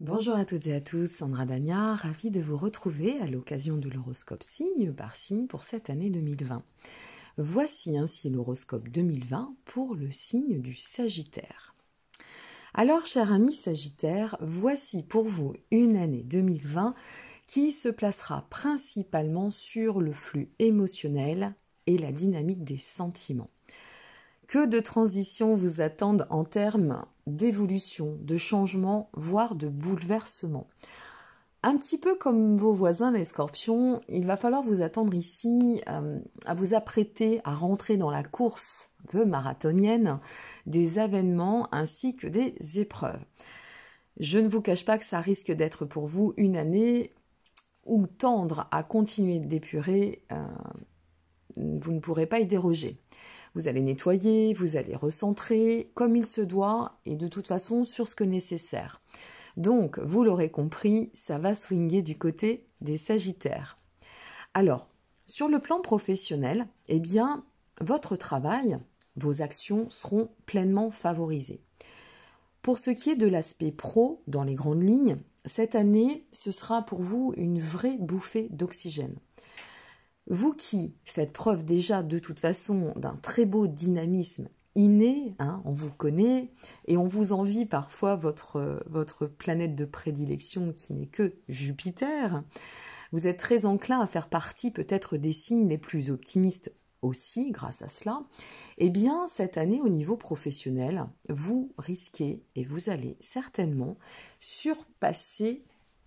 Bonjour à toutes et à tous, Sandra Dania, ravie de vous retrouver à l'occasion de l'horoscope signe par signe pour cette année 2020. Voici ainsi l'horoscope 2020 pour le signe du Sagittaire. Alors, cher ami Sagittaire, voici pour vous une année 2020 qui se placera principalement sur le flux émotionnel et la dynamique des sentiments. Que de transitions vous attendent en termes d'évolution, de changement, voire de bouleversement. Un petit peu comme vos voisins les scorpions, il va falloir vous attendre ici euh, à vous apprêter à rentrer dans la course un peu marathonienne des avènements ainsi que des épreuves. Je ne vous cache pas que ça risque d'être pour vous une année où tendre à continuer d'épurer, euh, vous ne pourrez pas y déroger. Vous allez nettoyer, vous allez recentrer comme il se doit et de toute façon sur ce que nécessaire. Donc, vous l'aurez compris, ça va swinguer du côté des Sagittaires. Alors, sur le plan professionnel, eh bien, votre travail, vos actions seront pleinement favorisées. Pour ce qui est de l'aspect pro, dans les grandes lignes, cette année, ce sera pour vous une vraie bouffée d'oxygène vous qui faites preuve déjà de toute façon d'un très beau dynamisme inné, hein, on vous connaît, et on vous envie parfois votre, votre planète de prédilection qui n'est que Jupiter, vous êtes très enclin à faire partie peut-être des signes les plus optimistes aussi grâce à cela, et eh bien cette année au niveau professionnel, vous risquez et vous allez certainement surpasser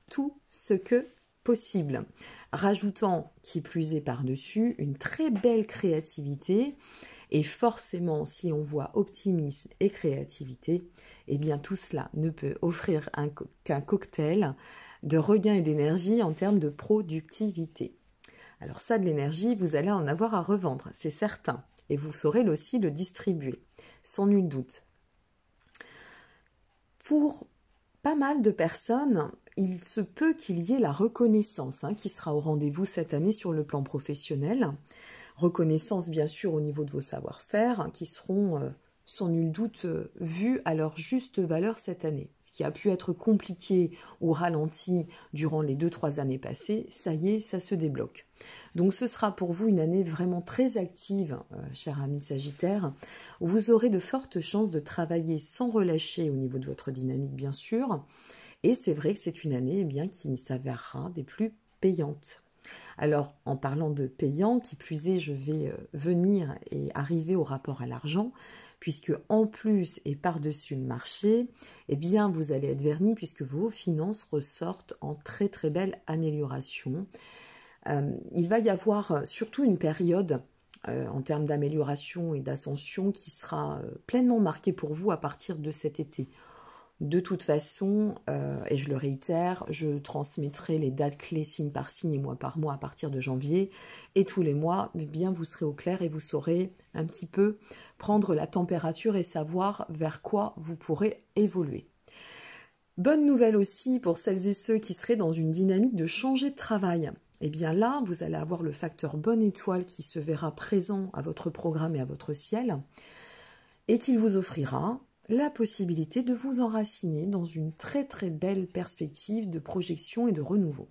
tout ce que possible, rajoutant qui plus est par-dessus une très belle créativité. Et forcément, si on voit optimisme et créativité, eh bien tout cela ne peut offrir qu'un cocktail de regain et d'énergie en termes de productivité. Alors ça, de l'énergie, vous allez en avoir à revendre, c'est certain, et vous saurez aussi le distribuer, sans nul doute. Pour pas mal de personnes, il se peut qu'il y ait la reconnaissance hein, qui sera au rendez-vous cette année sur le plan professionnel. Reconnaissance, bien sûr, au niveau de vos savoir-faire, hein, qui seront euh, sans nul doute euh, vu à leur juste valeur cette année. Ce qui a pu être compliqué ou ralenti durant les 2-3 années passées, ça y est, ça se débloque. Donc ce sera pour vous une année vraiment très active, euh, cher ami Sagittaire. Vous aurez de fortes chances de travailler sans relâcher au niveau de votre dynamique, bien sûr. Et c'est vrai que c'est une année eh bien, qui s'avérera des plus payantes. Alors, en parlant de payant, qui plus est, je vais euh, venir et arriver au rapport à l'argent puisque en plus et par-dessus le marché, eh bien vous allez être vernis puisque vos finances ressortent en très très belle amélioration. Euh, il va y avoir surtout une période euh, en termes d'amélioration et d'ascension qui sera euh, pleinement marquée pour vous à partir de cet été. De toute façon, euh, et je le réitère, je transmettrai les dates clés signe par signe et mois par mois à partir de janvier. Et tous les mois, Mais eh bien, vous serez au clair et vous saurez un petit peu prendre la température et savoir vers quoi vous pourrez évoluer. Bonne nouvelle aussi pour celles et ceux qui seraient dans une dynamique de changer de travail. Eh bien là, vous allez avoir le facteur bonne étoile qui se verra présent à votre programme et à votre ciel et qu'il vous offrira la possibilité de vous enraciner dans une très très belle perspective de projection et de renouveau.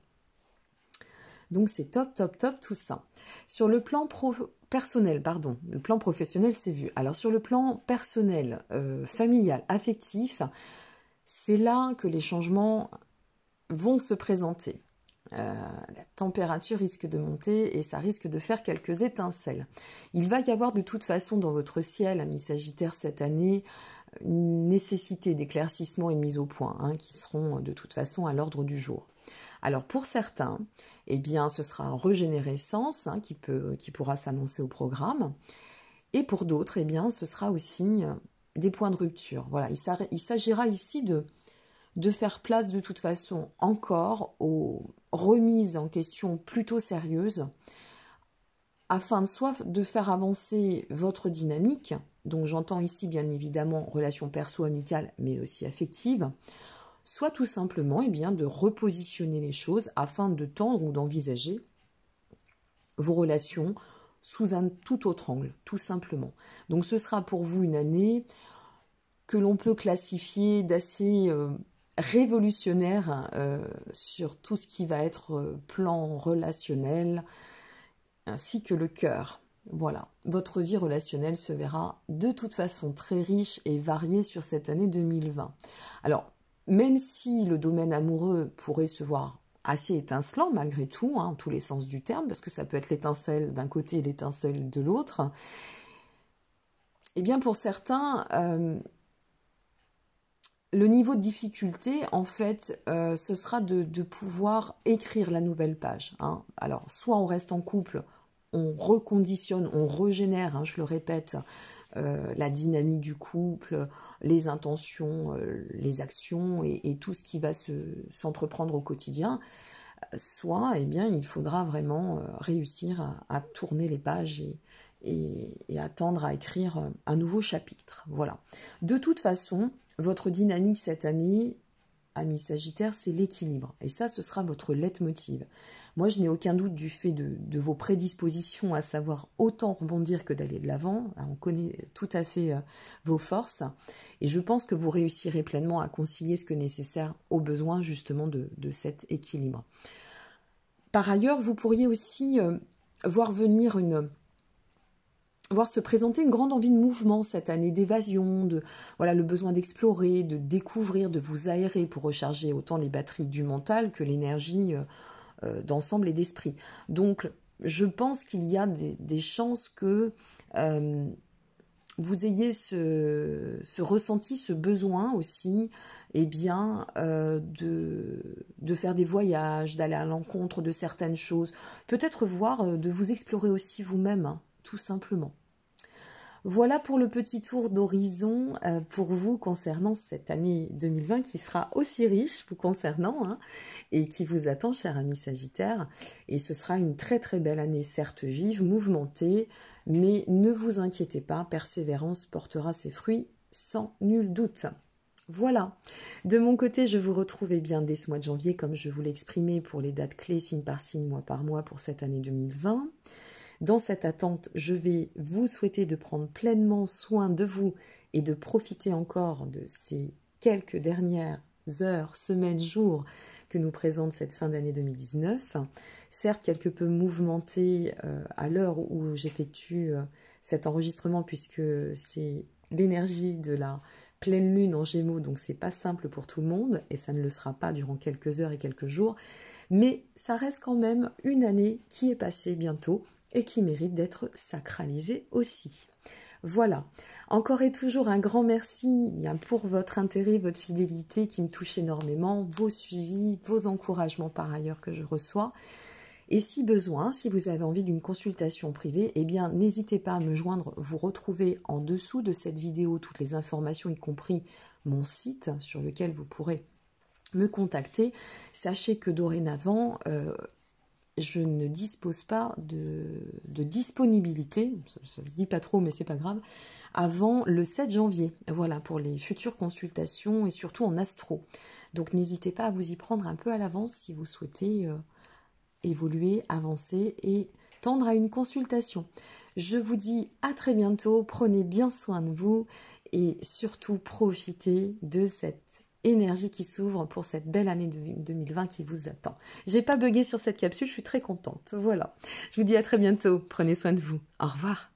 Donc c'est top, top, top tout ça. Sur le plan personnel, pardon, le plan professionnel c'est vu. Alors sur le plan personnel, euh, familial, affectif, c'est là que les changements vont se présenter. Euh, la température risque de monter et ça risque de faire quelques étincelles. Il va y avoir de toute façon dans votre ciel, ami hein, Sagittaire, cette année, nécessité d'éclaircissement et mise au point, hein, qui seront euh, de toute façon à l'ordre du jour. Alors pour certains, eh bien, ce sera régénérescence hein, qui, peut, qui pourra s'annoncer au programme. Et pour d'autres, eh bien, ce sera aussi euh, des points de rupture. Voilà, il s'agira ici de, de faire place de toute façon encore aux remises en question plutôt sérieuses afin de, soit de faire avancer votre dynamique, donc j'entends ici bien évidemment relation perso-amicale, mais aussi affective, soit tout simplement et eh bien, de repositionner les choses afin de tendre ou d'envisager vos relations sous un tout autre angle, tout simplement. Donc ce sera pour vous une année que l'on peut classifier d'assez euh, révolutionnaire euh, sur tout ce qui va être euh, plan relationnel, ainsi que le cœur. Voilà, votre vie relationnelle se verra de toute façon très riche et variée sur cette année 2020. Alors, même si le domaine amoureux pourrait se voir assez étincelant malgré tout, hein, en tous les sens du terme, parce que ça peut être l'étincelle d'un côté et l'étincelle de l'autre, eh bien pour certains, euh, le niveau de difficulté, en fait, euh, ce sera de, pouvoir écrire la nouvelle page. Hein. Alors, soit on reste en couple on reconditionne, on régénère, hein, je le répète, euh, la dynamique du couple, les intentions, euh, les actions et, tout ce qui va s'entreprendre au quotidien, soit eh bien, il faudra vraiment euh, réussir à, tourner les pages et, et, attendre à écrire un nouveau chapitre. Voilà. De toute façon, votre dynamique cette année, amis Sagittaire, c'est l'équilibre. Et ça, ce sera votre motive. Moi, je n'ai aucun doute du fait de, vos prédispositions à savoir autant rebondir que d'aller de l'avant. Hein, on connaît tout à fait euh, vos forces. Et je pense que vous réussirez pleinement à concilier ce que nécessaire au besoin, justement, de cet équilibre. Par ailleurs, vous pourriez aussi euh, voir venir une voir se présenter une grande envie de mouvement cette année, d'évasion, de voilà le besoin d'explorer, de découvrir, de vous aérer pour recharger autant les batteries du mental que l'énergie euh, euh, d'ensemble et d'esprit. Donc je pense qu'il y a des, chances que euh, vous ayez ce, ressenti, ce besoin aussi, eh bien, de, de, faire des voyages, d'aller à l'encontre de certaines choses, peut-être voir, de vous explorer aussi vous-même. Hein tout simplement. Voilà pour le petit tour d'horizon euh, pour vous concernant cette année 2020 qui sera aussi riche vous concernant hein, et qui vous attend, cher ami Sagittaire. Et ce sera une très très belle année, certes vive, mouvementée, mais ne vous inquiétez pas, persévérance portera ses fruits sans nul doute. Voilà. De mon côté, je vous retrouve eh bien dès ce mois de janvier, comme je vous l'exprimais pour les dates clés, signe par signe, mois par mois pour cette année 2020. Dans cette attente, je vais vous souhaiter de prendre pleinement soin de vous et de profiter encore de ces quelques dernières heures, semaines, jours que nous présente cette fin d'année 2019. Certes, quelque peu mouvementée euh, à l'heure où j'effectue euh, cet enregistrement, puisque c'est l'énergie de la pleine lune en gémeaux, donc c'est pas simple pour tout le monde, et ça ne le sera pas durant quelques heures et quelques jours. Mais ça reste quand même une année qui est passée bientôt et qui mérite d'être sacralisé aussi. Voilà. Encore et toujours un grand merci eh bien pour votre intérêt, votre fidélité qui me touche énormément, vos suivis, vos encouragements par ailleurs que je reçois. Et si besoin, si vous avez envie d'une consultation privée, eh bien n'hésitez pas à me joindre. Vous retrouvez en dessous de cette vidéo toutes les informations, y compris mon site sur lequel vous pourrez me contacter. Sachez que dorénavant, euh, je ne dispose pas de, disponibilité, ça, se dit pas trop mais c'est pas grave, avant le 7 janvier, voilà, pour les futures consultations et surtout en astro. Donc n'hésitez pas à vous y prendre un peu à l'avance si vous souhaitez euh, évoluer, avancer et tendre à une consultation. Je vous dis à très bientôt, prenez bien soin de vous et surtout profitez de cette énergie qui s'ouvre pour cette belle année de 2020 qui vous attend. J'ai pas buggé sur cette capsule, je suis très contente. Voilà. Je vous dis à très bientôt. Prenez soin de vous. Au revoir.